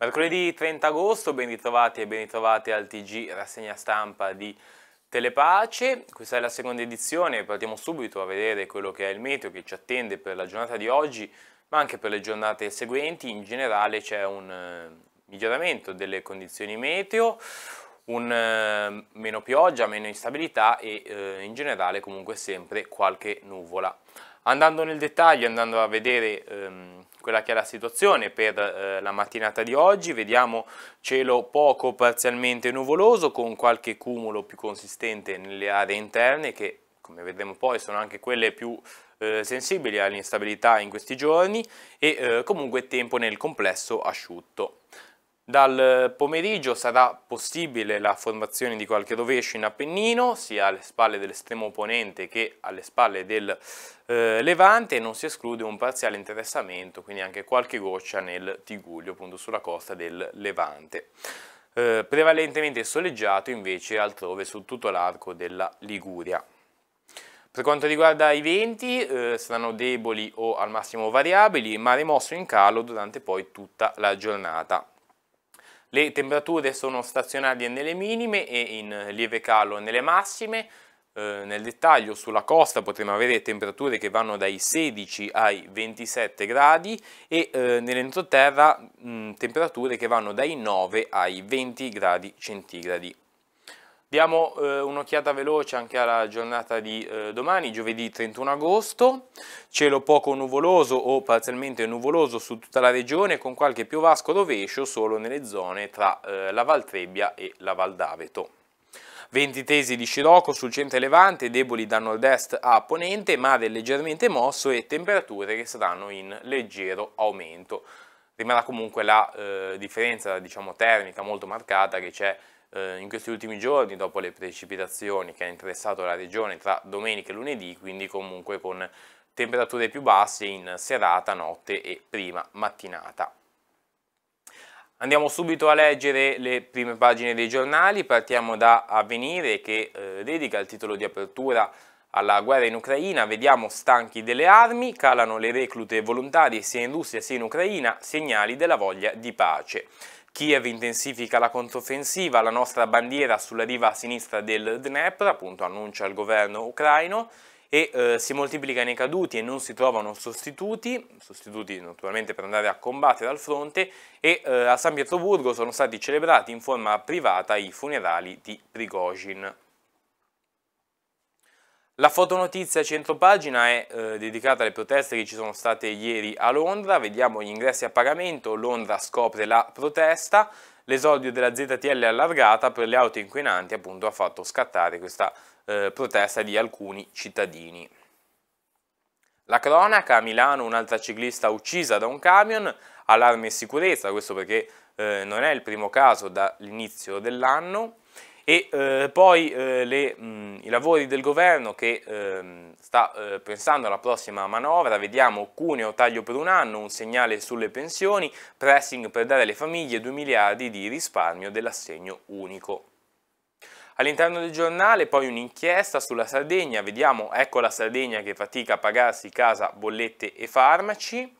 Mercoledì 30 agosto, ben ritrovati e ben ritrovati al TG rassegna stampa di Telepace. Questa è la seconda edizione, partiamo subito a vedere quello che è il meteo che ci attende per la giornata di oggi, ma anche per le giornate seguenti. In generale c'è un eh, miglioramento delle condizioni meteo, un, eh, meno pioggia, meno instabilità e eh, in generale comunque sempre qualche nuvola. Andando nel dettaglio, andando a vedere ehm, quella che è la situazione per eh, la mattinata di oggi, vediamo cielo poco parzialmente nuvoloso con qualche cumulo più consistente nelle aree interne che come vedremo poi sono anche quelle più eh, sensibili all'instabilità in questi giorni e eh, comunque tempo nel complesso asciutto. Dal pomeriggio sarà possibile la formazione di qualche rovescio in Appennino, sia alle spalle dell'estremo opponente che alle spalle del eh, Levante e non si esclude un parziale interessamento, quindi anche qualche goccia nel Tiguglio, appunto sulla costa del Levante. Eh, prevalentemente soleggiato invece altrove su tutto l'arco della Liguria. Per quanto riguarda i venti, eh, saranno deboli o al massimo variabili, ma rimosso in calo durante poi tutta la giornata. Le temperature sono stazionarie nelle minime e in lieve calo nelle massime. Eh, nel dettaglio sulla costa potremo avere temperature che vanno dai 16 ai 27 gradi e eh, nell'entroterra mm, temperature che vanno dai 9 ai 20 gradi centigradi. Diamo eh, un'occhiata veloce anche alla giornata di eh, domani, giovedì 31 agosto, cielo poco nuvoloso o parzialmente nuvoloso su tutta la regione con qualche piovasco rovescio solo nelle zone tra eh, la Valtrebbia e la Val d'Aveto. Venti tesi di Scirocco sul centro e levante, deboli da nord-est a ponente, mare leggermente mosso e temperature che saranno in leggero aumento. Rimarrà comunque la eh, differenza diciamo, termica molto marcata che c'è eh, in questi ultimi giorni dopo le precipitazioni che ha interessato la regione tra domenica e lunedì, quindi comunque con temperature più basse in serata, notte e prima mattinata. Andiamo subito a leggere le prime pagine dei giornali, partiamo da Avvenire che eh, dedica il titolo di apertura alla guerra in Ucraina, vediamo stanchi delle armi, calano le reclute volontarie sia in Russia sia in Ucraina, segnali della voglia di pace. Kiev intensifica la controffensiva, la nostra bandiera sulla riva sinistra del Dnepr, appunto annuncia il governo ucraino, e eh, si moltiplicano i caduti e non si trovano sostituti, sostituti naturalmente per andare a combattere al fronte, e eh, a San Pietroburgo sono stati celebrati in forma privata i funerali di Prigozhin. La fotonotizia centropagina è eh, dedicata alle proteste che ci sono state ieri a Londra, vediamo gli ingressi a pagamento, Londra scopre la protesta, l'esordio della ZTL allargata per le auto inquinanti appunto ha fatto scattare questa eh, protesta di alcuni cittadini. La cronaca a Milano, un'altra ciclista uccisa da un camion, allarme e sicurezza, questo perché eh, non è il primo caso dall'inizio dell'anno, e eh, poi eh, le, mh, mm, i lavori del governo che ehm, eh, sta pensando alla prossima manovra, vediamo cuneo taglio per un anno, un segnale sulle pensioni, pressing per dare alle famiglie 2 miliardi di risparmio dell'assegno unico. All'interno del giornale poi un'inchiesta sulla Sardegna, vediamo ecco la Sardegna che fatica a pagarsi casa, bollette e farmaci.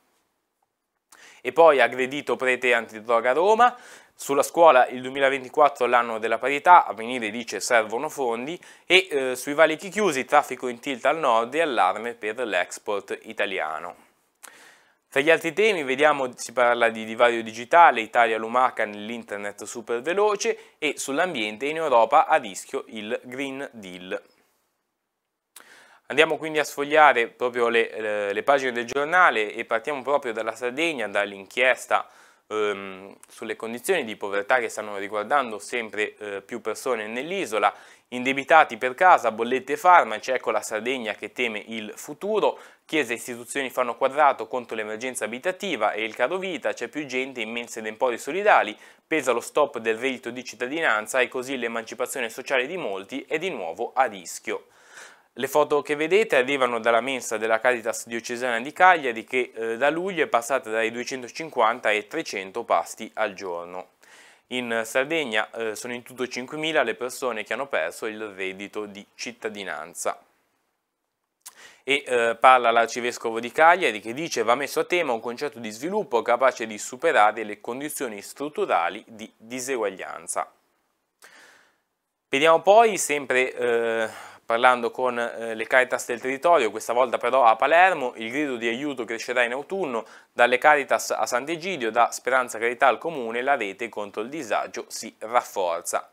E poi aggredito prete antidroga Roma, sulla scuola il 2024 è l'anno della parità, a venire dice servono fondi e eh, sui valichi chiusi traffico in tilt al nord e allarme per l'export italiano. Tra gli altri temi vediamo, si parla di divario digitale, Italia lumaca nell'internet super veloce e sull'ambiente in Europa a rischio il Green Deal. Andiamo quindi a sfogliare proprio le, eh, le pagine del giornale e partiamo proprio dalla Sardegna, dall'inchiesta ehm, sulle condizioni di povertà che stanno riguardando sempre eh, più persone nell'isola, indebitati per casa, bollette e farmaci, ecco la Sardegna che teme il futuro, chiese e istituzioni fanno quadrato contro l'emergenza abitativa e il caro vita, c'è più gente, immense ed empori solidali, pesa lo stop del reddito di cittadinanza e così l'emancipazione sociale di molti è di nuovo a rischio. Le foto che vedete arrivano dalla mensa della Caritas diocesana di Cagliari che eh, da luglio è passata dai 250 ai 300 pasti al giorno. In Sardegna eh, sono in tutto 5.000 le persone che hanno perso il reddito di cittadinanza. E eh, parla l'arcivescovo di Cagliari che dice va messo a tema un concetto di sviluppo capace di superare le condizioni strutturali di diseguaglianza. Vediamo poi sempre eh, parlando con eh, le Caritas del territorio, questa volta però a Palermo, il grido di aiuto crescerà in autunno dalle Caritas a Sant'Egidio, da Speranza Carità al Comune, la rete contro il disagio si rafforza.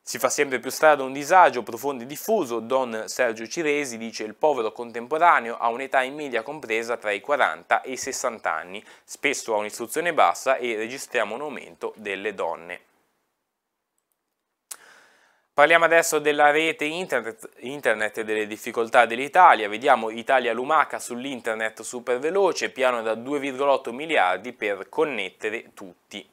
Si fa sempre più strada un disagio profondo e diffuso, Don Sergio Ciresi dice il povero contemporaneo ha un'età in media compresa tra i 40 e i 60 anni, spesso ha un'istruzione bassa e registriamo un aumento delle donne. Parliamo adesso della rete internet, internet, e delle difficoltà dell'Italia. Vediamo Italia lumaca sull'internet super veloce, piano da 2,8 miliardi per connettere tutti.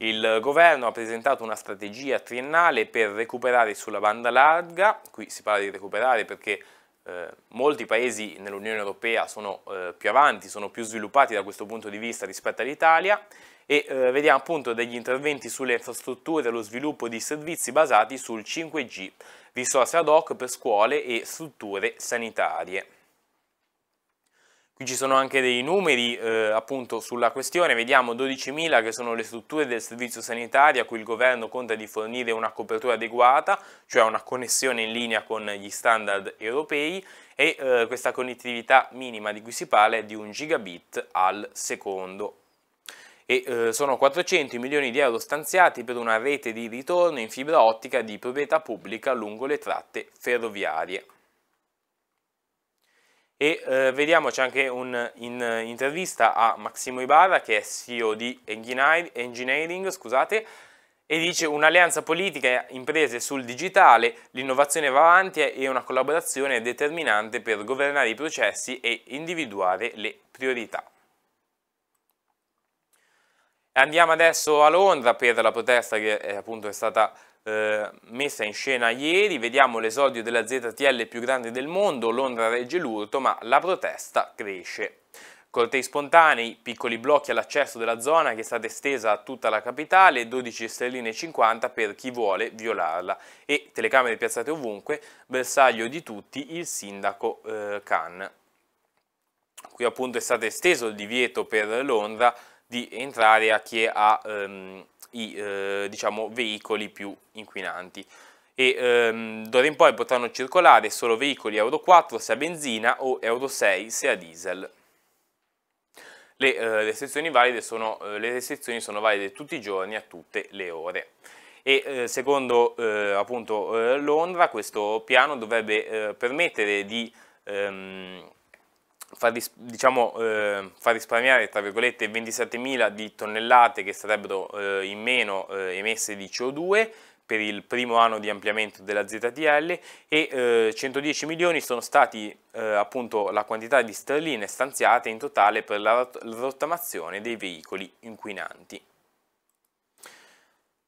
Il governo ha presentato una strategia triennale per recuperare sulla banda larga, qui si parla di recuperare perché eh, molti paesi nell'Unione Europea sono eh, più avanti, sono più sviluppati da questo punto di vista rispetto all'Italia e eh, vediamo appunto degli interventi sulle infrastrutture e lo sviluppo di servizi basati sul 5G, risorse ad hoc per scuole e strutture sanitarie. Qui ci sono anche dei numeri eh, appunto sulla questione, vediamo 12.000 che sono le strutture del servizio sanitario a cui il governo conta di fornire una copertura adeguata, cioè una connessione in linea con gli standard europei e eh, questa connettività minima di cui si parla è di 1 gigabit al secondo e eh, sono 400 milioni di euro stanziati per una rete di ritorno in fibra ottica di proprietà pubblica lungo le tratte ferroviarie. E eh, vediamoci anche un'intervista a Massimo Ibarra che è CEO di Engineering, scusate, e dice un'alleanza politica e imprese sul digitale, l'innovazione va avanti e una collaborazione determinante per governare i processi e individuare le priorità. Andiamo adesso a Londra per la protesta che è, eh, appunto è stata eh, messa in scena ieri, vediamo l'esordio della ZTL più grande del mondo, Londra regge l'urto, ma la protesta cresce. Cortei spontanei, piccoli blocchi all'accesso della zona che è stata estesa a tutta la capitale, 12 sterline 50 per chi vuole violarla e telecamere piazzate ovunque, bersaglio di tutti il sindaco eh, Khan. Qui appunto è stato esteso il divieto per Londra di entrare a chi ha ehm, i eh, diciamo, veicoli più inquinanti. E ehm, d'ora in poi potranno circolare solo veicoli Euro 4 se a benzina o Euro 6 se a diesel. Le, eh, restrizioni, valide sono, eh, le restrizioni sono valide tutti i giorni a tutte le ore e eh, secondo eh, appunto eh, Londra questo piano dovrebbe eh, permettere di ehm, far, ris diciamo, eh, fa risparmiare 27.000 di tonnellate che sarebbero eh, in meno eh, emesse di CO2 per il primo anno di ampliamento della ZTL e 110 eh, milioni sono stati eh, appunto la quantità di sterline stanziate in totale per la rot rottamazione dei veicoli inquinanti.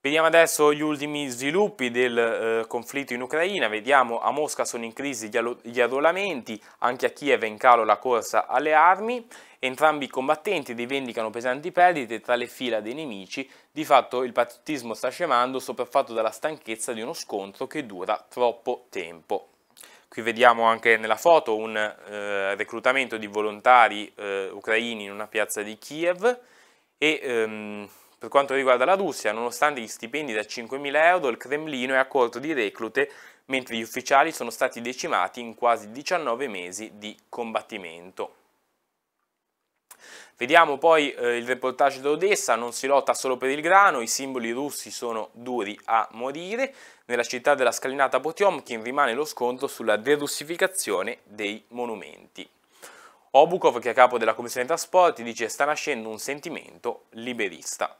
Vediamo adesso gli ultimi sviluppi del eh, conflitto in Ucraina, vediamo a Mosca sono in crisi gli arruolamenti, anche a Kiev è in calo la corsa alle armi, entrambi i combattenti rivendicano pesanti perdite tra le fila dei nemici, di fatto il patriottismo sta scemando sopraffatto dalla stanchezza di uno scontro che dura troppo tempo. Qui vediamo anche nella foto un eh, reclutamento di volontari eh, ucraini in una piazza di Kiev e... Ehm, per quanto riguarda la Russia, nonostante gli stipendi da 5.000 euro, il Cremlino è a corto di reclute, mentre gli ufficiali sono stati decimati in quasi 19 mesi di combattimento. Vediamo poi eh, il reportage da Odessa, non si lotta solo per il grano, i simboli russi sono duri a morire, nella città della scalinata Potiomkin rimane lo scontro sulla derussificazione dei monumenti. Obukov, che è capo della Commissione Trasporti, dice che sta nascendo un sentimento liberista.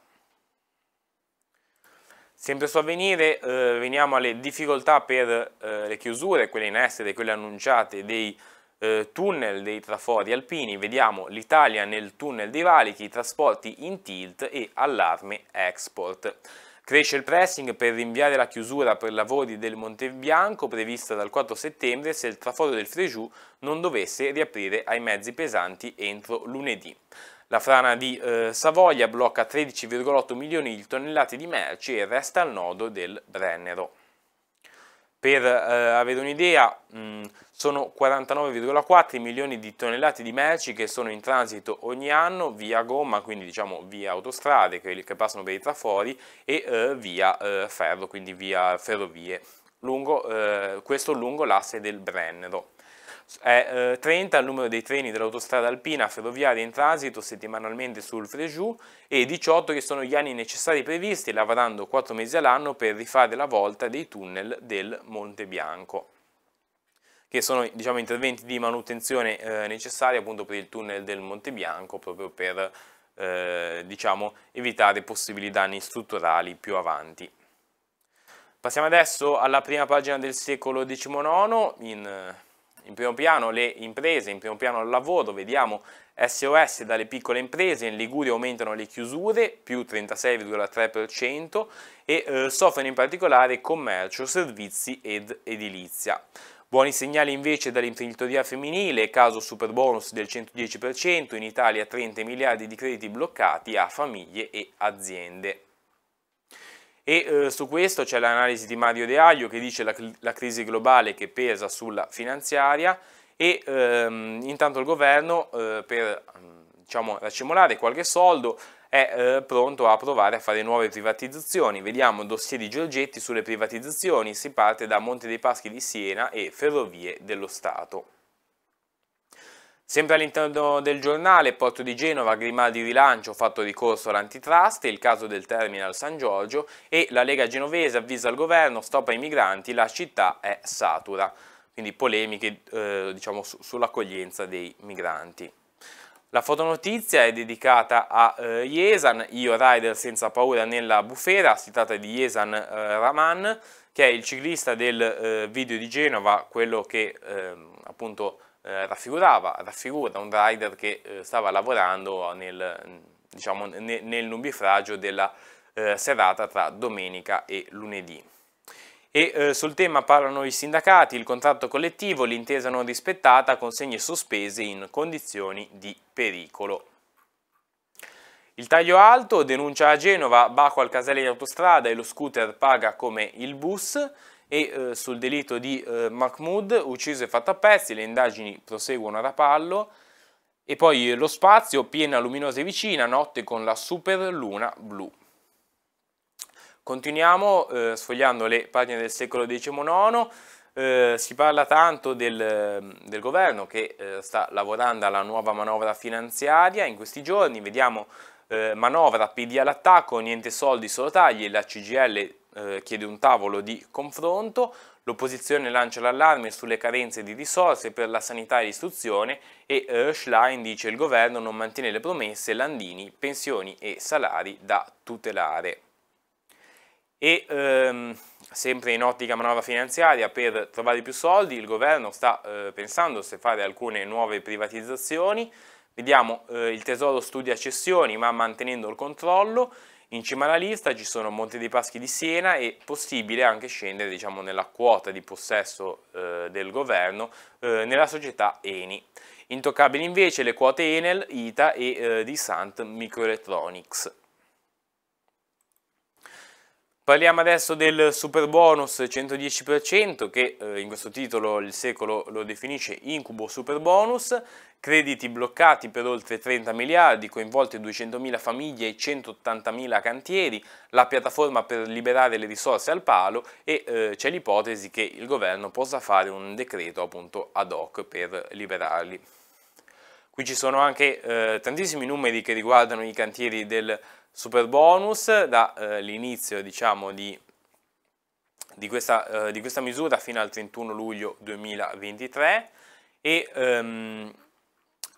Sempre su avvenire eh, veniamo alle difficoltà per eh, le chiusure, quelle in essere, quelle annunciate dei eh, tunnel dei trafori alpini, vediamo l'Italia nel tunnel dei valichi, trasporti in tilt e allarme export. Cresce il pressing per rinviare la chiusura per lavori del Monte Bianco prevista dal 4 settembre se il traforo del Fregiù non dovesse riaprire ai mezzi pesanti entro lunedì. La frana di eh, Savoia blocca 13,8 milioni di tonnellate di merci e resta al nodo del Brennero. Per eh, avere un'idea, mm, sono 49,4 milioni di tonnellate di merci che sono in transito ogni anno via gomma, quindi diciamo via autostrade che, che passano per i trafori e eh, via eh, ferro, quindi via ferrovie, lungo, eh, questo lungo l'asse del Brennero è 30 eh, il numero dei treni dell'autostrada alpina ferroviaria in transito settimanalmente sul Frejù e 18 che sono gli anni necessari previsti, lavorando 4 mesi all'anno per rifare la volta dei tunnel del Monte Bianco che sono diciamo, interventi di manutenzione eh, necessari appunto per il tunnel del Monte Bianco proprio per eh, diciamo, evitare possibili danni strutturali più avanti. Passiamo adesso alla prima pagina del secolo XIX in eh, in primo piano le imprese, in primo piano il lavoro, vediamo SOS dalle piccole imprese, in Liguria aumentano le chiusure, più 36,3% e eh, soffrono in particolare commercio, servizi ed edilizia. Buoni segnali invece dall'imprenditoria femminile, caso super bonus del 110%, in Italia 30 miliardi di crediti bloccati a famiglie e aziende. E eh, su questo c'è l'analisi di Mario De Aglio che dice la, la crisi globale che pesa sulla finanziaria e ehm, intanto il governo eh, per mm, diciamo, raccimolare qualche soldo è eh, pronto a provare a fare nuove privatizzazioni. Vediamo il dossier di Giorgetti sulle privatizzazioni, si parte da Monte dei Paschi di Siena e Ferrovie dello Stato. Sempre all'interno del giornale, Porto di Genova, Grimaldi rilancio, fatto ricorso all'antitrust, il caso del terminal San Giorgio e la Lega Genovese avvisa il governo, stop ai migranti, la città è satura. Quindi polemiche eh, diciamo, su sull'accoglienza dei migranti. La fotonotizia è dedicata a eh, Yesan, io rider senza paura nella bufera, si tratta di Yesan eh, Raman, che è il ciclista del eh, video di Genova, quello che ehm, appunto eh, raffigurava, raffigura un rider che eh, stava lavorando nel, diciamo, ne, nel nubifragio della eh, serata tra domenica e lunedì. E eh, sul tema parlano i sindacati, il contratto collettivo, l'intesa non rispettata, consegne sospese in condizioni di pericolo. Il taglio alto denuncia a Genova, Baco al casello di Autostrada e lo scooter paga come il bus, e eh, sul delitto di eh, Mahmoud, ucciso e fatto a pezzi, le indagini proseguono a rapallo. E poi eh, lo spazio, piena luminosa e vicina, notte con la super luna blu. Continuiamo eh, sfogliando le pagine del secolo XIX, eh, si parla tanto del, mm, del governo che eh, sta lavorando alla nuova manovra finanziaria in questi giorni, vediamo eh, manovra PD all'attacco, niente soldi, solo tagli, la CGL eh, chiede un tavolo di confronto, l'opposizione lancia l'allarme sulle carenze di risorse per la sanità e l'istruzione e eh, Schlein dice il governo non mantiene le promesse, Landini pensioni e salari da tutelare. E ehm, sempre in ottica manovra finanziaria, per trovare più soldi il governo sta eh, pensando se fare alcune nuove privatizzazioni, vediamo eh, il tesoro studia cessioni ma mantenendo il controllo, in cima alla lista ci sono Monte dei Paschi di Siena e possibile anche scendere diciamo, nella quota di possesso eh, del governo eh, nella società Eni. Intoccabili invece le quote Enel, ITA e eh, di Sant Microelectronics. Parliamo adesso del super bonus 110% che eh, in questo titolo il secolo lo definisce incubo super bonus, crediti bloccati per oltre 30 miliardi, coinvolte 200.000 famiglie e 180.000 cantieri, la piattaforma per liberare le risorse al palo e eh, c'è l'ipotesi che il governo possa fare un decreto appunto ad hoc per liberarli. Qui ci sono anche eh, tantissimi numeri che riguardano i cantieri del super bonus, dall'inizio eh, diciamo, di, di, questa, eh, di, questa, misura fino al 31 luglio 2023 e ehm,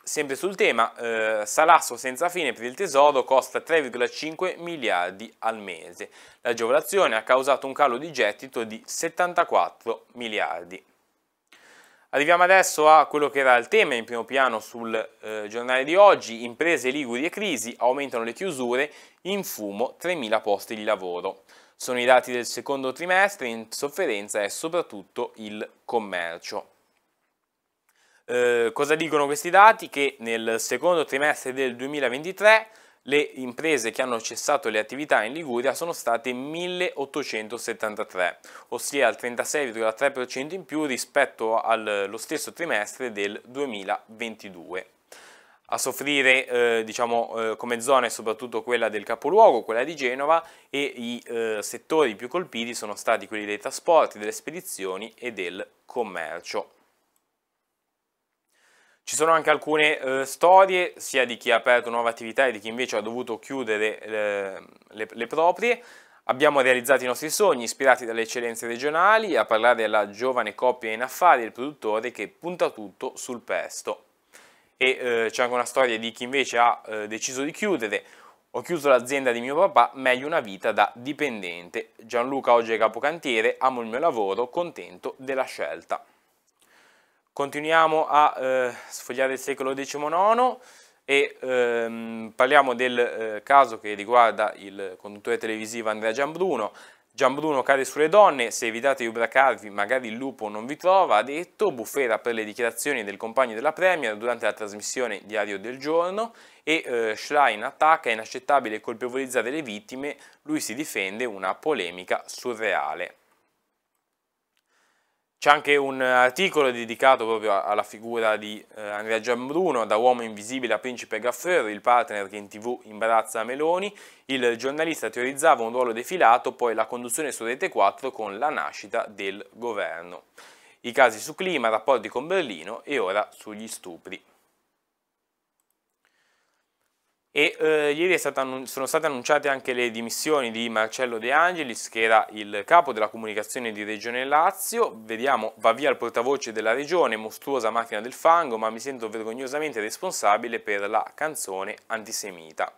sempre sul tema eh, salasso senza fine per il tesoro costa 3,5 miliardi al mese. L'agevolazione ha causato un calo di gettito di 74 miliardi. Arriviamo adesso a quello che era il tema in primo piano sul eh, giornale di oggi, imprese liguri e crisi, aumentano le chiusure, in fumo 3.000 posti di lavoro. Sono i dati del secondo trimestre, in sofferenza è soprattutto il commercio. Eh, cosa dicono questi dati? Che nel secondo trimestre del 2023 le imprese che hanno cessato le attività in Liguria sono state 1873, ossia il 36,3% in più rispetto allo stesso trimestre del 2022. A soffrire eh, diciamo, eh, come zona è soprattutto quella del capoluogo, quella di Genova e i eh, settori più colpiti sono stati quelli dei trasporti, delle spedizioni e del commercio. Ci sono anche alcune eh, storie sia di chi ha aperto nuove attività e di chi invece ha dovuto chiudere eh, le, le proprie. Abbiamo realizzato i nostri sogni ispirati dalle eccellenze regionali, a parlare della giovane coppia in affari, il produttore che punta tutto sul pesto. E eh, c'è anche una storia di chi invece ha eh, deciso di chiudere. Ho chiuso l'azienda di mio papà, meglio una vita da dipendente. Gianluca oggi è capocantiere, amo il mio lavoro, contento della scelta. Continuiamo a eh, sfogliare il secolo XIX e ehm, parliamo del eh, caso che riguarda il conduttore televisivo Andrea Giambruno. Giambruno cade sulle donne, se evitate di ubriacarvi magari il lupo non vi trova, ha detto, bufera per le dichiarazioni del compagno della Premier durante la trasmissione Diario del Giorno e eh, Schlein attacca, è inaccettabile colpevolizzare le vittime, lui si difende, una polemica surreale. C'è anche un eh, articolo dedicato proprio alla figura di eh, Andrea Gianbruno, da uomo invisibile a principe Gafferri, il partner che in tv imbarazza Meloni. Il giornalista teorizzava un ruolo defilato, poi la conduzione su Rete 4 con la nascita del governo. I casi su clima, rapporti con Berlino e ora sugli stupri. E eh, ieri annun- sono state annunciate anche le dimissioni di Marcello De Angelis, che era il capo della comunicazione di Regione Lazio. Vediamo, va via il portavoce della regione, mostruosa macchina del fango, ma mi sento vergognosamente responsabile per la canzone antisemita.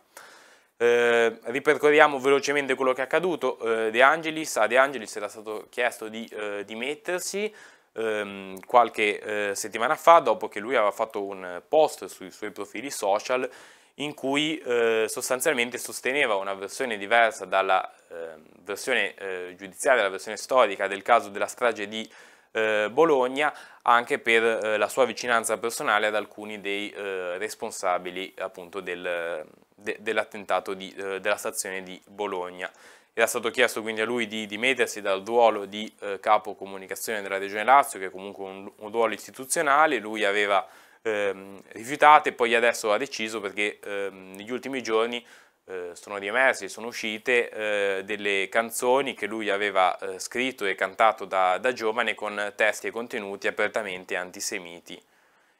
Eh, ripercorriamo velocemente quello che è accaduto. Eh, De Angelis, a De Angelis era stato chiesto di eh, dimettersi ehm, qualche eh, settimana fa, dopo che lui aveva fatto un post sui suoi profili social in cui eh, sostanzialmente sosteneva una versione diversa dalla eh, versione eh, giudiziaria, la versione storica del caso della strage di eh, Bologna, anche per eh, la sua vicinanza personale ad alcuni dei eh, responsabili appunto del, de, dell'attentato di, della stazione di Bologna. Era stato chiesto quindi a lui di dimettersi dal ruolo di capo comunicazione della Regione Lazio, che è comunque un, un ruolo istituzionale, lui aveva ehm, rifiutate, poi adesso ha deciso perché ehm, negli ultimi giorni eh, sono riemerse, sono uscite eh, delle canzoni che lui aveva eh, scritto e cantato da, da, giovane con testi e contenuti apertamente antisemiti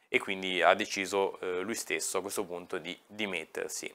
e quindi ha deciso eh, lui stesso a questo punto di dimettersi.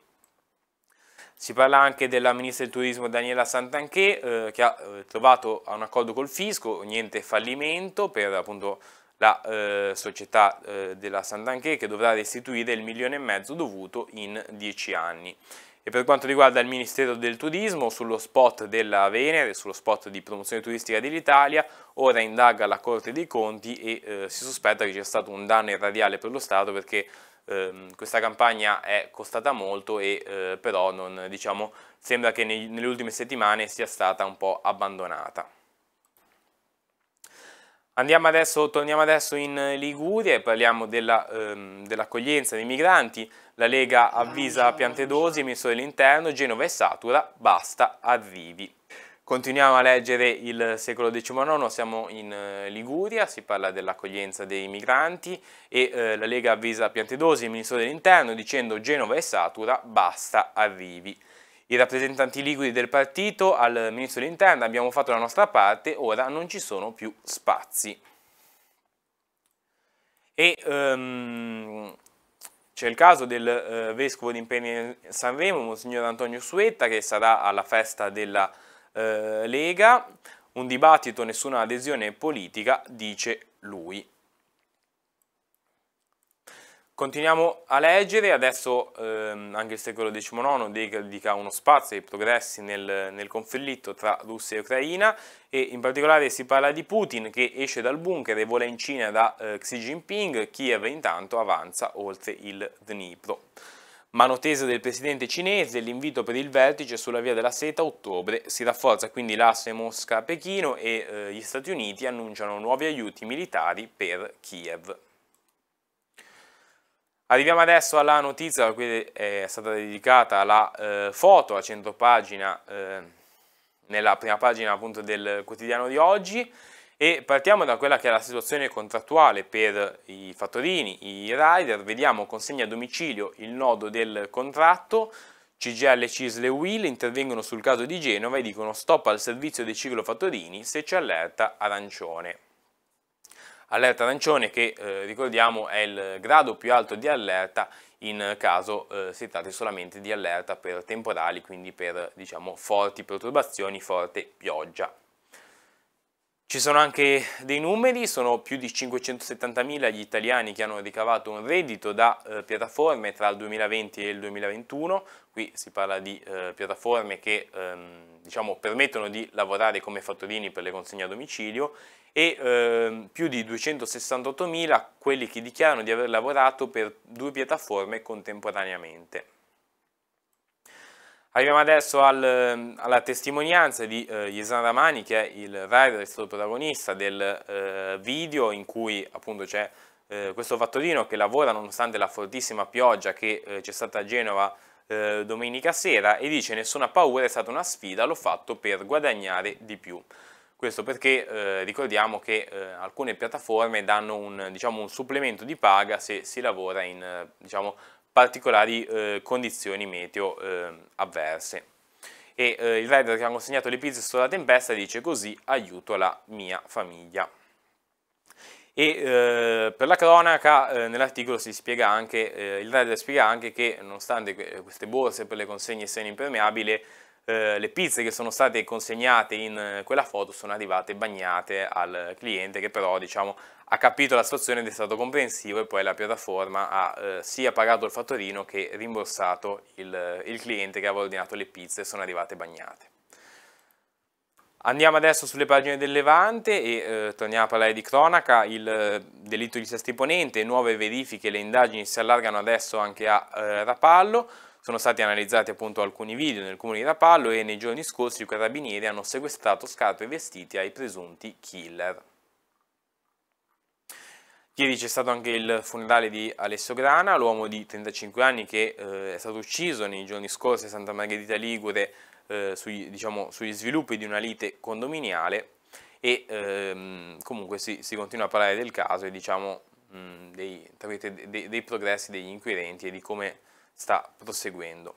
Si parla anche della ministra del turismo Daniela Santanché eh, che ha eh, trovato un accordo col fisco, niente fallimento per appunto la eh, società eh, della Sant'Anche che dovrà restituire il milione e mezzo dovuto in dieci anni. E per quanto riguarda il Ministero del Turismo, sullo spot della Venere, sullo spot di promozione turistica dell'Italia, ora indaga la Corte dei Conti e eh, si sospetta che c'è stato un danno irradiale per lo Stato perché ehm, questa campagna è costata molto e eh, però non, diciamo, sembra che nei, nelle ultime settimane sia stata un po' abbandonata. Andiamo adesso, torniamo adesso in Liguria e parliamo ehm, dell'accoglienza ehm, dell dei migranti. La Lega avvisa Piantedosi, ministro dell'interno, Genova e Satura, basta arrivi. Continuiamo a leggere il secolo XIX, siamo in eh, Liguria, si parla dell'accoglienza dei migranti e eh, la Lega avvisa Piantedosi, il ministro dell'interno, dicendo Genova e Satura, basta arrivi i rappresentanti liquidi del partito al ministro dell'interno, abbiamo fatto la nostra parte, ora non ci sono più spazi. E um, c'è il caso del uh, vescovo di Impegni Sanremo, Monsignor Antonio Suetta, che sarà alla festa della uh, Lega, un dibattito, nessuna adesione politica, dice lui. Continuiamo a leggere, adesso ehm, anche il secolo XIX dedica uno spazio ai progressi nel, nel, conflitto tra Russia e Ucraina e in particolare si parla di Putin che esce dal bunker e vola in Cina da eh, Xi Jinping, Kiev intanto avanza oltre il Dnipro. Mano tesa del presidente cinese, l'invito per il vertice sulla via della seta a ottobre, si rafforza quindi l'asse Mosca-Pechino e eh, gli Stati Uniti annunciano nuovi aiuti militari per Kiev. Arriviamo adesso alla notizia a cui eh, è stata dedicata la eh, foto a 100 pagina, eh, nella prima pagina appunto del quotidiano di oggi e partiamo da quella che è la situazione contrattuale per i fattorini, i rider, vediamo consegna a domicilio il nodo del contratto, CGL, Cisle e Will intervengono sul caso di Genova e dicono stop al servizio dei ciclofattorini se c'è allerta arancione allerta arancione che eh, ricordiamo è il grado più alto di allerta in caso eh, si tratti solamente di allerta per temporali, quindi per diciamo, forti perturbazioni, forte pioggia. Ci sono anche dei numeri, sono più di 570.000 gli italiani che hanno ricavato un reddito da eh, piattaforme tra il 2020 e il 2021, qui si parla di eh, piattaforme che ehm, diciamo, permettono di lavorare come fattorini per le consegne a domicilio e ehm, più di 268.000 quelli che dichiarano di aver lavorato per due piattaforme contemporaneamente. Arriviamo adesso al, ehm, alla testimonianza di eh, Yesan Ramani che è il rider, è stato protagonista del eh, video in cui appunto c'è eh, questo fattorino che lavora nonostante la fortissima pioggia che eh, c'è stata a Genova eh, domenica sera e dice nessuna paura è stata una sfida, l'ho fatto per guadagnare di più. Questo perché eh, ricordiamo che eh, alcune piattaforme danno un, diciamo, un, supplemento di paga se si lavora in diciamo, particolari eh, condizioni meteo eh, avverse. E eh, il rider che ha consegnato le pizze sulla tempesta dice così aiuto la mia famiglia. E eh, per la cronaca eh, nell'articolo si spiega anche, eh, il rider spiega anche che nonostante queste borse per le consegne siano impermeabili, le pizze che sono state consegnate in quella foto sono arrivate bagnate al cliente che però diciamo, ha capito la situazione ed è stato comprensivo e poi la piattaforma ha eh, sia pagato il fattorino che rimborsato il, il cliente che aveva ordinato le pizze e sono arrivate bagnate. Andiamo adesso sulle pagine del Levante e eh, torniamo a parlare di cronaca, il eh, delitto di sesto imponente, nuove verifiche, le indagini si allargano adesso anche a eh, Rapallo, sono stati analizzati appunto alcuni video nel comune di Rapallo e nei giorni scorsi i carabinieri hanno sequestrato scarpe e vestiti ai presunti killer. Ieri c'è stato anche il funerale di Alessio Grana, l'uomo di 35 anni che eh, è stato ucciso nei giorni scorsi a Santa Margherita Ligure eh, sui, diciamo, sugli sviluppi di una lite condominiale e ehm, comunque si, si, continua a parlare del caso e diciamo, mh, mm, dei, dei, dei, progressi degli inquirenti e di come sta proseguendo.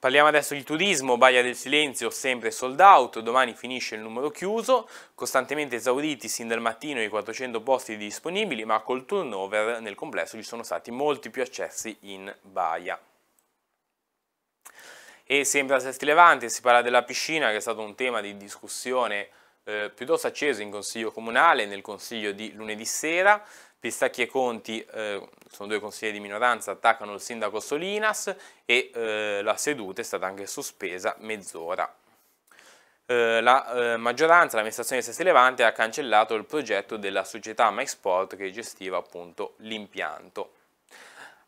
Parliamo adesso di turismo, Baia del Silenzio sempre sold out, domani finisce il numero chiuso, costantemente esauriti sin dal mattino i 400 posti disponibili, ma col turnover nel complesso ci sono stati molti più accessi in Baia. E sempre a Sesti Levante si parla della piscina che è stato un tema di discussione eh, piuttosto acceso in Consiglio Comunale nel Consiglio di lunedì sera, Pistacchi e Conti, eh, sono due consiglieri di minoranza, attaccano il sindaco Solinas e eh, la seduta è stata anche sospesa mezz'ora. Eh, la eh, maggioranza, l'amministrazione di Sesti Levante, ha cancellato il progetto della società MySport che gestiva appunto l'impianto.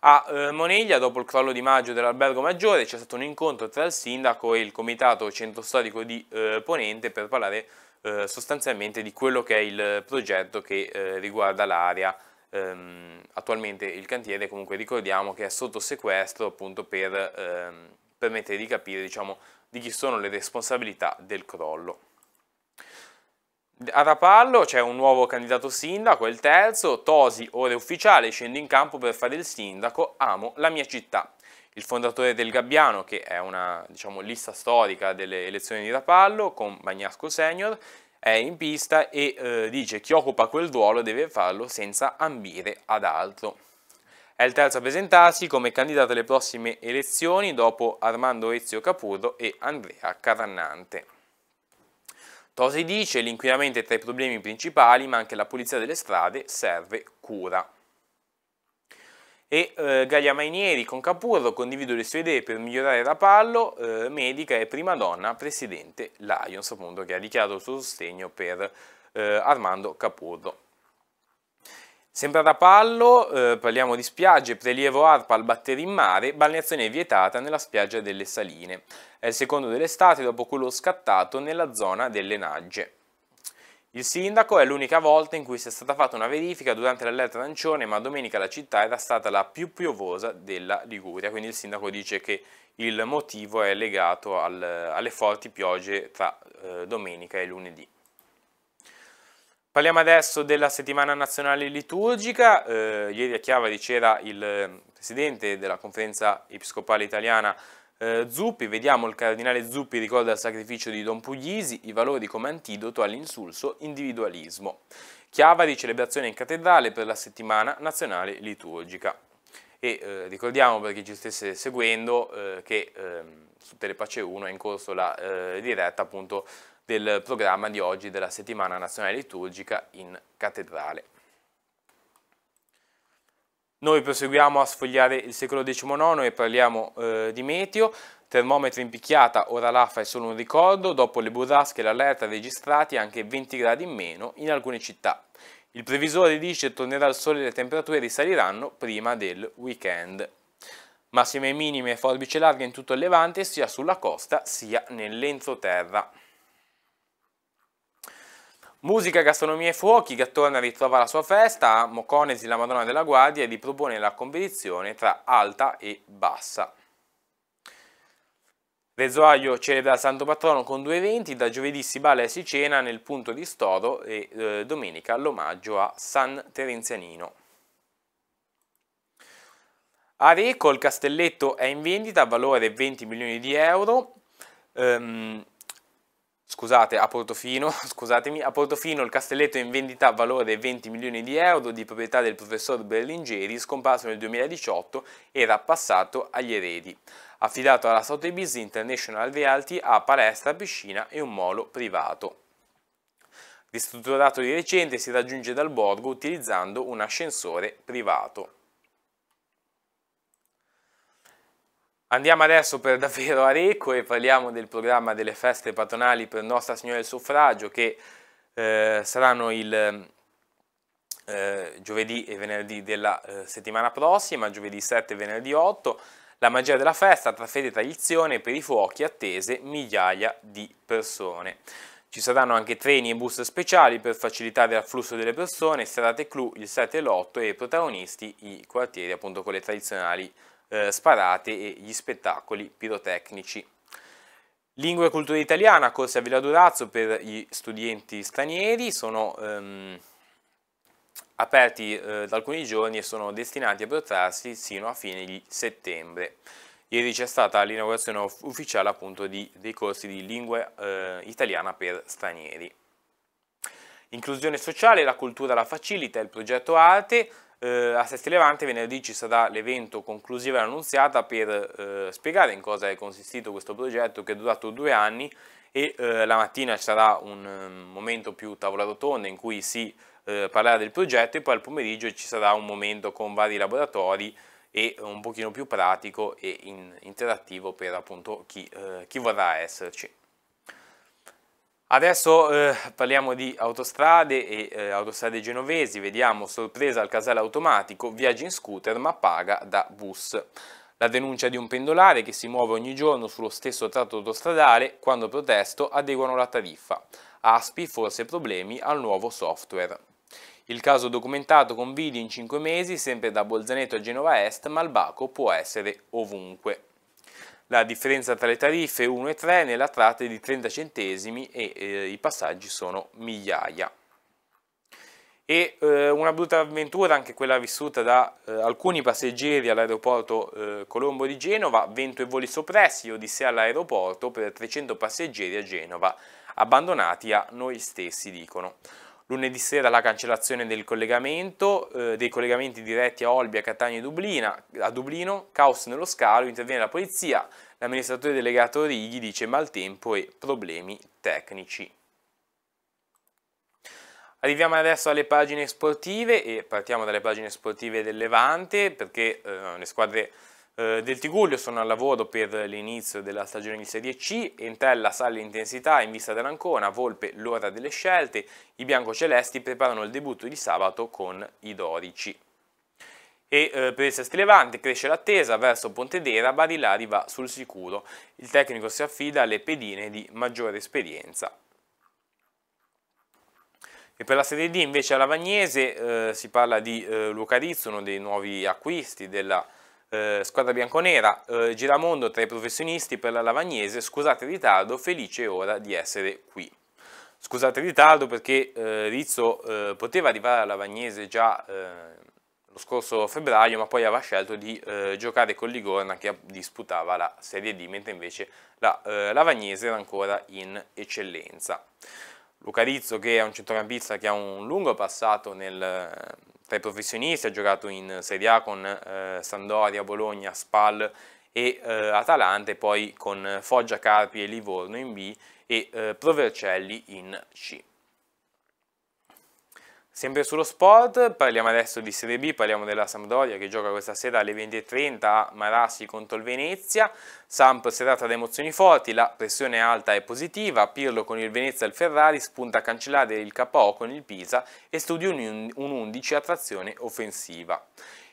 A eh, Moneglia, dopo il crollo di maggio dell'albergo maggiore, c'è stato un incontro tra il sindaco e il comitato centro storico di eh, Ponente per parlare di eh, sostanzialmente di quello che è il progetto che eh, riguarda l'area. Ehm, attualmente il cantiere comunque ricordiamo che è sotto sequestro appunto per ehm, permettere di capire diciamo, di chi sono le responsabilità del crollo. A Rapallo c'è un nuovo candidato sindaco, il terzo, Tosi, ore ufficiale, scendo in campo per fare il sindaco, amo la mia città il fondatore del Gabbiano, che è una diciamo, lista storica delle elezioni di Rapallo, con Bagnasco Senior, è in pista e eh, dice chi occupa quel ruolo deve farlo senza ambire ad altro. È il terzo a presentarsi come candidato alle prossime elezioni dopo Armando Ezio Capurro e Andrea Carannante. Tosi dice l'inquinamento è tra i problemi principali ma anche la pulizia delle strade serve cura e eh, Gaia Mainieri con Capurro condivido le sue idee per migliorare Rapallo, eh, medica e prima donna presidente Lions, appunto, che ha dichiarato il suo sostegno per eh, Armando Capurro. Sembra a Rapallo eh, parliamo di spiagge, prelievo arpa al battere in mare, balneazione vietata nella spiaggia delle Saline. È il secondo dell'estate dopo quello scattato nella zona delle Nagge. Il sindaco è l'unica volta in cui sia stata fatta una verifica durante l'allerta arancione, ma domenica la città era stata la più piovosa della Liguria, quindi il sindaco dice che il motivo è legato al, alle forti piogge tra eh, domenica e lunedì. Parliamo adesso della settimana nazionale liturgica, eh, ieri a Chiavari c'era il eh, presidente della conferenza episcopale italiana eh, Zuppi, vediamo il cardinale Zuppi ricorda il sacrificio di Don Puglisi, i valori come antidoto all'insulso individualismo. Chiava di celebrazione in cattedrale per la settimana nazionale liturgica. E eh, ricordiamo per chi ci stesse seguendo eh, che ehm, su Telepace 1 è in corso la eh, diretta appunto del programma di oggi della settimana nazionale liturgica in cattedrale. Noi proseguiamo a sfogliare il secolo XIX e parliamo eh, di meteo, termometro in picchiata, ora l'AFA è solo un ricordo, dopo le burrasche e l'allerta registrati anche 20 gradi in meno in alcune città. Il previsore dice tornerà il sole e le temperature risaliranno prima del weekend. Massime e minime forbice larghe in tutto il Levante sia sulla costa sia nell'entroterra. Musica, gastronomia e fuochi, Gattone ritrova la sua festa, Moconesi la Madonna della Guardia ripropone la competizione tra alta e bassa. Rezzoaio celebra il Santo Patrono con due eventi, da giovedì si balla e si cena nel punto di Storo e eh, domenica l'omaggio a San Terenzianino. Areco, il castelletto è in vendita, valore 20 milioni di euro. Um, scusate, a Portofino, scusatemi, a Portofino il castelletto è in vendita a valore 20 milioni di euro di proprietà del professor Berlingeri, scomparso nel 2018, era passato agli eredi, affidato alla Sotheby's International Realty ha palestra, piscina e un molo privato. Ristrutturato di recente si raggiunge dal borgo utilizzando un ascensore privato. Andiamo adesso per davvero a Recco e parliamo del programma delle feste patronali per Nostra Signora del Suffragio che eh, saranno il eh, giovedì e venerdì della eh, settimana prossima, giovedì 7 e venerdì 8, la magia della festa tra fede e tradizione per i fuochi attese migliaia di persone. Ci saranno anche treni e bus speciali per facilitare l'afflusso delle persone, serate clou il 7 e l'8 e protagonisti i quartieri appunto con le tradizionali eh, sparate e gli spettacoli pirotecnici. Lingua e cultura italiana, corsi a Villa Durazzo per gli studenti stranieri, sono ehm, aperti eh, da alcuni giorni e sono destinati a protrarsi sino a fine di settembre. Ieri c'è stata l'inaugurazione ufficiale appunto di, dei corsi di lingua eh, italiana per stranieri. Inclusione sociale, la cultura la facilita, il progetto arte, eh, a Sesti Levante venerdì ci sarà l'evento conclusivo e annunziata per eh, spiegare in cosa è consistito questo progetto che è durato due anni e eh, la mattina ci sarà un um, momento più tavola rotonda in cui si eh, parlerà del progetto e poi al pomeriggio ci sarà un momento con vari laboratori e un pochino più pratico e in, interattivo per appunto chi, eh, chi vorrà esserci. Adesso eh, parliamo di autostrade e eh, autostrade genovesi, vediamo sorpresa al casale automatico, viaggi in scooter ma paga da bus. La denuncia di un pendolare che si muove ogni giorno sullo stesso tratto autostradale, quando protesto adeguano la tariffa. Aspi forse problemi al nuovo software. Il caso documentato con video in 5 mesi, sempre da Bolzaneto a Genova Est, ma il baco può essere ovunque. La differenza tra le tariffe 1 e 3 nella tratta è di 30 centesimi e eh, i passaggi sono migliaia. E eh, una brutta avventura, anche quella vissuta da eh, alcuni passeggeri all'aeroporto eh, Colombo di Genova, vento e voli soppressi, odissea all'aeroporto per 300 passeggeri a Genova, abbandonati a noi stessi, dicono lunedì sera la cancellazione del collegamento, eh, dei collegamenti diretti a Olbia, Catania e Dublina, a Dublino, caos nello scalo, interviene la polizia, l'amministratore delegato Righi dice maltempo e problemi tecnici. Arriviamo adesso alle pagine sportive e partiamo dalle pagine sportive del Levante perché eh, le squadre eh, del Tiguglio sono al lavoro per l'inizio della stagione di Serie C, Entella sale l'intensità in vista dell'Ancona, Volpe l'ora delle scelte, i biancocelesti preparano il debutto di sabato con i Dorici. E eh, per il Sestilevante cresce l'attesa, verso Pontedera Barilari va sul sicuro, il tecnico si affida alle pedine di maggiore esperienza. E per la Serie D invece alla Vagnese eh, si parla di eh, Luca Rizzo, uno dei nuovi acquisti della Serie eh, squadra bianconera, eh, giramondo tra i professionisti per la Lavagnese, scusate il ritardo, felice ora di essere qui. Scusate il ritardo perché eh, Rizzo eh, poteva arrivare alla Lavagnese già eh, lo scorso febbraio, ma poi aveva scelto di eh, giocare con Ligorna che disputava la Serie D, mentre invece la Lavagnese era ancora in eccellenza. Luca Rizzo che è un centrocampista che ha un lungo passato nel tra i professionisti, ha giocato in Serie A con eh, Sandoria, Bologna, Spal e eh, Atalanta poi con Foggia, Carpi e Livorno in B e eh, Provercelli in C. Sempre sullo sport, parliamo adesso di Serie B, parliamo della Sampdoria che gioca questa sera alle 20.30 a Marassi contro il Venezia. Samp serata da emozioni forti, la pressione alta è positiva, Pirlo con il Venezia e il Ferrari spunta a cancellare il KO con il Pisa e studia un 11 a trazione offensiva.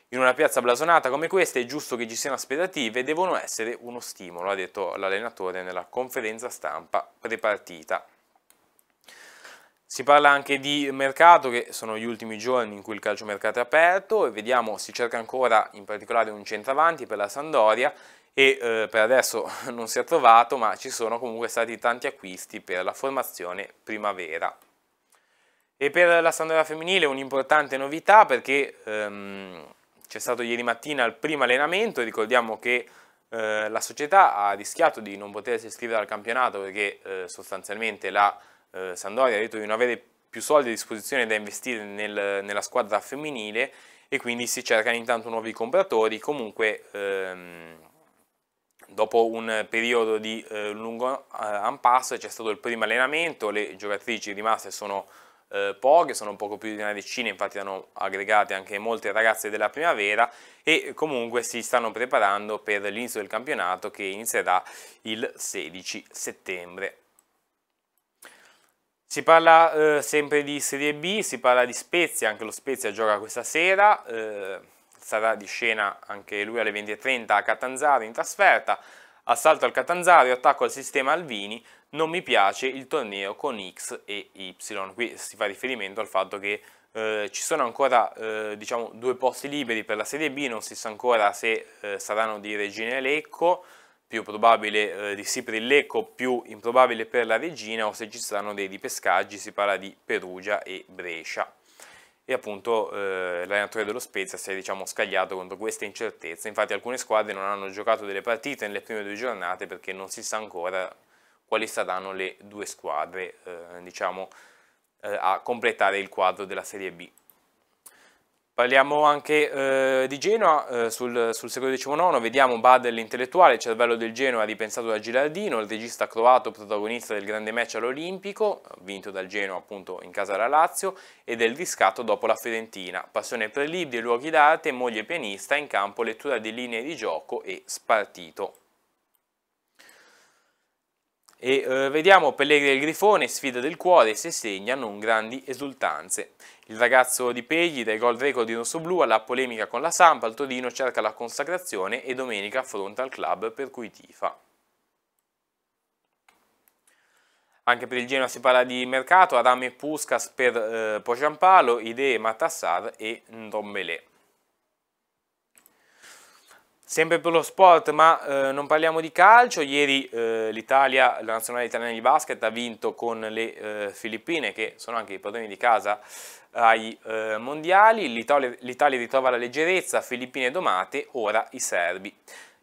In una piazza blasonata come questa è giusto che ci siano aspettative e devono essere uno stimolo, ha detto l'allenatore nella conferenza stampa prepartita. Si parla anche di mercato, che sono gli ultimi giorni in cui il calciomercato è aperto e vediamo, si cerca ancora in particolare un centravanti per la Sandoria e eh, per adesso non si è trovato, ma ci sono comunque stati tanti acquisti per la formazione primavera. E per la Sandoria femminile un'importante novità perché ehm, c'è stato ieri mattina il primo allenamento, ricordiamo che eh, la società ha rischiato di non potersi iscrivere al campionato perché eh, sostanzialmente la eh, Sandoria ha detto di non avere più soldi a disposizione da investire nel, nella squadra femminile e quindi si cercano intanto nuovi compratori, comunque ehm, dopo un periodo di eh, lungo eh, unpass c'è stato il primo allenamento, le giocatrici rimaste sono eh, poche, sono poco più di una decina, infatti hanno aggregate anche molte ragazze della primavera e comunque si stanno preparando per l'inizio del campionato che inizierà il 16 settembre. Si parla eh, sempre di Serie B, si parla di Spezia, anche lo Spezia gioca questa sera, eh, sarà di scena anche lui alle 20.30 a Catanzaro in trasferta, assalto al Catanzaro, attacco al sistema Alvini, non mi piace il torneo con X e Y. Qui si fa riferimento al fatto che eh, ci sono ancora eh, diciamo, due posti liberi per la Serie B, non si sa ancora se eh, saranno di Regine e Lecco, più probabile eh, di sì per il Lecco, più improbabile per la Regina o se ci saranno dei ripescaggi si parla di Perugia e Brescia. E appunto eh, l'allenatore dello Spezia si è diciamo, scagliato contro queste incertezze, infatti alcune squadre non hanno giocato delle partite nelle prime due giornate perché non si sa ancora quali saranno le due squadre eh, diciamo, eh, a completare il quadro della Serie B. Parliamo anche eh, di Genoa, eh, sul, sul secolo XIX vediamo Badel intellettuale, il cervello del Genoa ripensato da Girardino, il regista croato protagonista del grande match all'Olimpico, vinto dal Genoa appunto in casa della Lazio, e del riscatto dopo la Fiorentina, passione per libri e luoghi d'arte, moglie pianista, in campo lettura di linee di gioco e spartito. E eh, vediamo Pellegri il Grifone, sfida del cuore, se segna non grandi esultanze. Il ragazzo di Pegli dai gol record di Rossoblu alla polemica con la Sampa, il Torino cerca la consacrazione e domenica affronta il club per cui tifa. Anche per il Genoa si parla di mercato, Adame e Puskas per eh, Pociampalo, Idee Matassar e Ndombele. Sempre per lo sport, ma eh, non parliamo di calcio. Ieri eh, l'Italia, la nazionale italiana di basket, ha vinto con le eh, Filippine, che sono anche i padroni di casa ai eh, mondiali. L'Italia, L'Italia ritrova la leggerezza, Filippine domate, ora i serbi.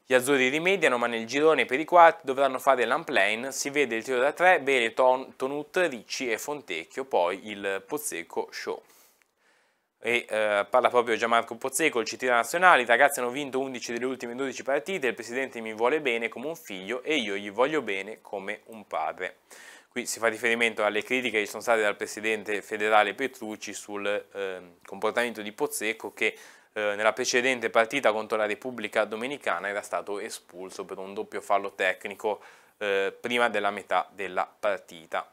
Gli azzurri rimediano, ma nel girone per i quarti dovranno fare l'unplane. Si vede il tiro da tre, Bene, Ton, Tonut, Ricci e Fontecchio, poi il Pozzecco Show e eh, parla proprio Gianmarco Pozzecco, il CT nazionale, i ragazzi hanno vinto 11 delle ultime 12 partite, il presidente mi vuole bene come un figlio e io gli voglio bene come un padre. Qui si fa riferimento alle critiche che sono state dal presidente federale Petrucci sul eh, comportamento di Pozzecco che eh, nella precedente partita contro la Repubblica Dominicana era stato espulso per un doppio fallo tecnico eh, prima della metà della partita.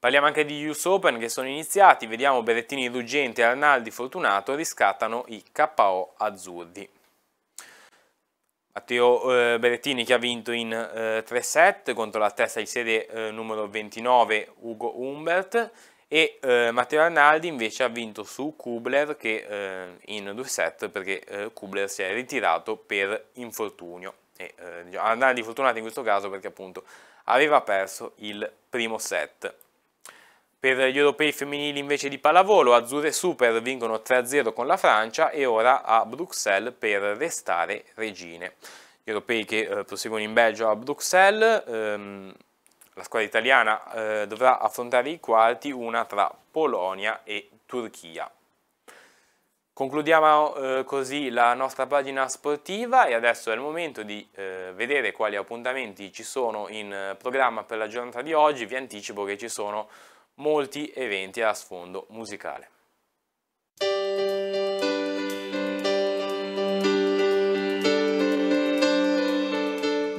Parliamo anche di US Open che sono iniziati, vediamo Berrettini Ruggente e Arnaldi Fortunato riscattano i KO azzurri. Matteo eh, Berrettini che ha vinto in eh, 3 set contro la testa di serie eh, numero 29 Ugo Humbert e eh, Matteo Arnaldi invece ha vinto su Kubler che, eh, in 2 set perché eh, Kubler si è ritirato per infortunio. E, eh, diciamo, Arnaldi fortunato in questo caso perché appunto aveva perso il primo set. Per gli europei femminili invece di pallavolo, Azzurre Super vincono 3-0 con la Francia e ora a Bruxelles per restare regine. Gli europei che eh, proseguono in Belgio a Bruxelles, ehm, la squadra italiana eh, dovrà affrontare i quarti, una tra Polonia e Turchia. Concludiamo eh, così la nostra pagina sportiva e adesso è il momento di eh, vedere quali appuntamenti ci sono in eh, programma per la giornata di oggi. Vi anticipo che ci sono molti eventi a sfondo musicale.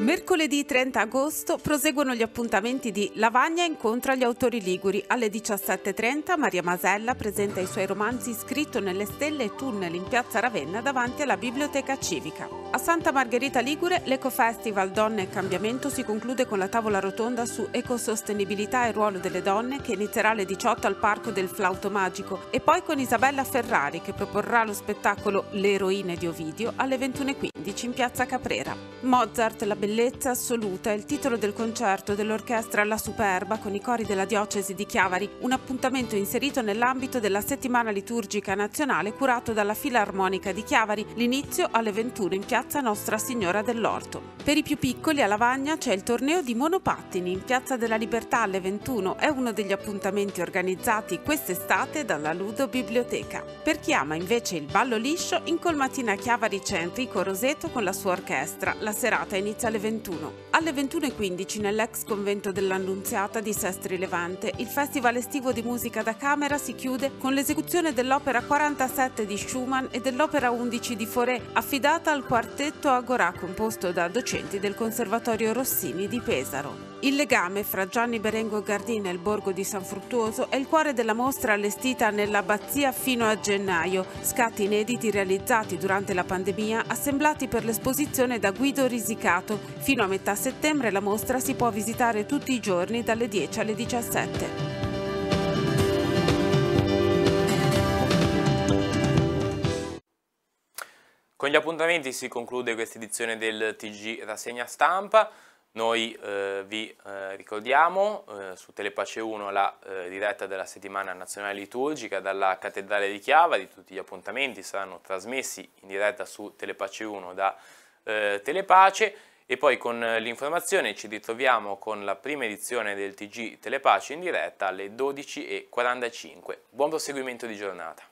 Mercoledì 30 agosto proseguono gli appuntamenti di Lavagna incontra gli autori liguri. Alle 17.30 Maria Masella presenta i suoi romanzi Scritto nelle stelle e tunnel in piazza Ravenna davanti alla Biblioteca Civica. A Santa Margherita Ligure l'Ecofestival Donne e Cambiamento si conclude con la tavola rotonda su ecosostenibilità e ruolo delle donne che inizierà alle 18 al Parco del Flauto Magico e poi con Isabella Ferrari che proporrà lo spettacolo Le eroine di Ovidio alle 21.15 in piazza Caprera. Mozart, la bellezza assoluta è il titolo del concerto dell'orchestra La Superba con i cori della diocesi di Chiavari, un appuntamento inserito nell'ambito della settimana liturgica nazionale curato dalla Filarmonica di Chiavari, l'inizio alle 21 in piazza piazza Nostra Signora dell'Orto. Per i più piccoli a Lavagna c'è il torneo di monopattini in Piazza della Libertà alle 21, è uno degli appuntamenti organizzati quest'estate dalla Ludo Biblioteca. Per chi ama invece il ballo liscio, in colmatina Chiavari c'è Enrico Roseto con la sua orchestra, la serata inizia alle 21. Alle 21.15 nell'ex convento dell'Annunziata di Sestri Levante, il festival estivo di musica da camera si chiude con l'esecuzione dell'opera 47 di Schumann e dell'opera 11 di Forè, affidata al quartiere quartetto Agorà composto da docenti del Conservatorio Rossini di Pesaro. Il legame fra Gianni Berengo Gardini e il borgo di San Fruttuoso è il cuore della mostra allestita nell'abbazia fino a gennaio, scatti inediti realizzati durante la pandemia, assemblati per l'esposizione da Guido Risicato. Fino a metà settembre la mostra si può visitare tutti i giorni dalle 10 alle 17. Con gli appuntamenti si conclude questa edizione del TG Rassegna Stampa. Noi eh, vi eh, ricordiamo eh, su Telepace 1 la eh, diretta della settimana nazionale liturgica dalla cattedrale di Chiava, di tutti gli appuntamenti saranno trasmessi in diretta su Telepace 1 da eh, Telepace e poi con eh, l'informazione ci ritroviamo con la prima edizione del TG Telepace in diretta alle 12.45. Buon proseguimento di giornata.